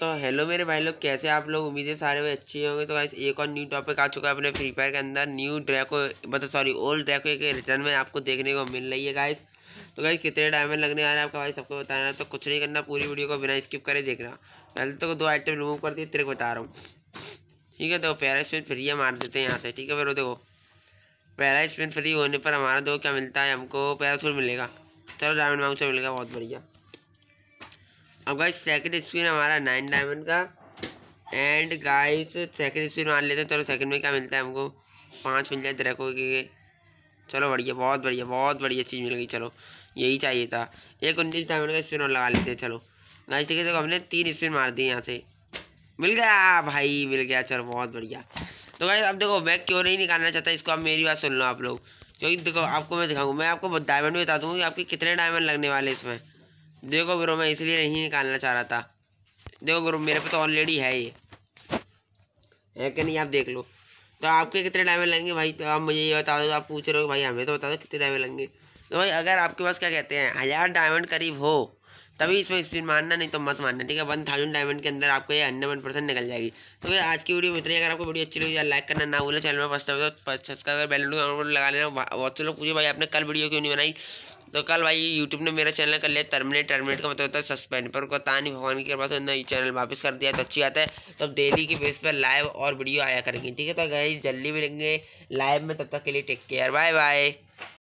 तो हेलो मेरे भाई लोग कैसे आप लोग उम्मीद है सारे भाई अच्छे होंगे तो गाइस एक और न्यू टॉपिक आ चुका है अपने फ्री फायर के अंदर न्यू ड्रैको मतलब सॉरी ओल्ड ड्रैको के रिटर्न में आपको देखने को मिल रही है गाइस तो गाइस कितने डायमंड लगने आ रहे हैं आपका भाई सबको बताना तो कुछ नहीं करना पूरी वीडियो को बिना स्किप करे देखना पहले तो दो आइटम रिमूव कर दिए तेरे को बता रहा हूँ ठीक है तो पैरा स्पिन फ्री है मार देते हैं यहाँ से ठीक है फिर देखो पैरा स्पिन फ्री होने पर हमारा दो क्या मिलता है हमको पैरासूट मिलेगा चलो डायमंड माउंसर मिलेगा बहुत बढ़िया अब गाइस सेकंड स्पिन हमारा नाइन डायमंड का एंड गाइस सेकंड स्पिन मान लेते हैं चलो सेकंड में क्या मिलता है हमको पाँच मिल जाए ड्रैको तो के चलो बढ़िया बहुत बढ़िया बहुत बढ़िया चीज़ मिल गई चलो यही चाहिए था एक उन्नीस डायमंड का स्पिन और लगा लेते हैं चलो गाइस देखिए देखो हमने तीन स्पिन मार दी यहाँ से मिल गया भाई मिल गया चलो बहुत बढ़िया तो गाइस अब देखो मैं क्यों नहीं निकालना चाहता इसको आप मेरी बात सुन लो आप लोग क्योंकि देखो आपको मैं दिखाऊंगा मैं आपको डायमंड भी बता दूँगा कि आपके कितने डायमंड लगने वाले इसमें देखो ब्रो मैं इसलिए नहीं निकालना चाह रहा था देखो ब्रो मेरे पे तो ऑलरेडी है ये है कि नहीं आप देख लो तो आपके कितने डायमंड लगेंगे भाई तो आप मुझे ये बता दो तो आप पूछ रहे हो भाई हमें तो बता दो कितने डायमंड लगेंगे तो भाई अगर आपके पास क्या कहते हैं हज़ार डायमंड करीब हो तभी इसमें स्पिन मानना नहीं तो मत मानना ठीक है वन थाउजेंड डायमंड के अंदर आपको ये हंड्रेड वन परसेंट निकल जाएगी तो भाई आज की वीडियो में इतनी अगर आपको वीडियो अच्छी लगी लाइक तो करना ना बोले चैनल में फर्स्ट तो सब्सक्राइब बेल लगा लेना बहुत से लोग पूछे भाई आपने कल वीडियो क्यों नहीं बनाई तो कल भाई यूट्यूब ने मेरा चैनल कर लिया टर्मिनेट टर्मिनेट का मतलब होता है सस्पेंड पर को नहीं भगवान की कृपा से उन्होंने चैनल वापस कर दिया तो अच्छी बात है तो अब डेली की बेस पर लाइव और वीडियो आया करेंगे ठीक है तो गई जल्दी मिलेंगे लाइव में तब तक के लिए टेक केयर बाय बाय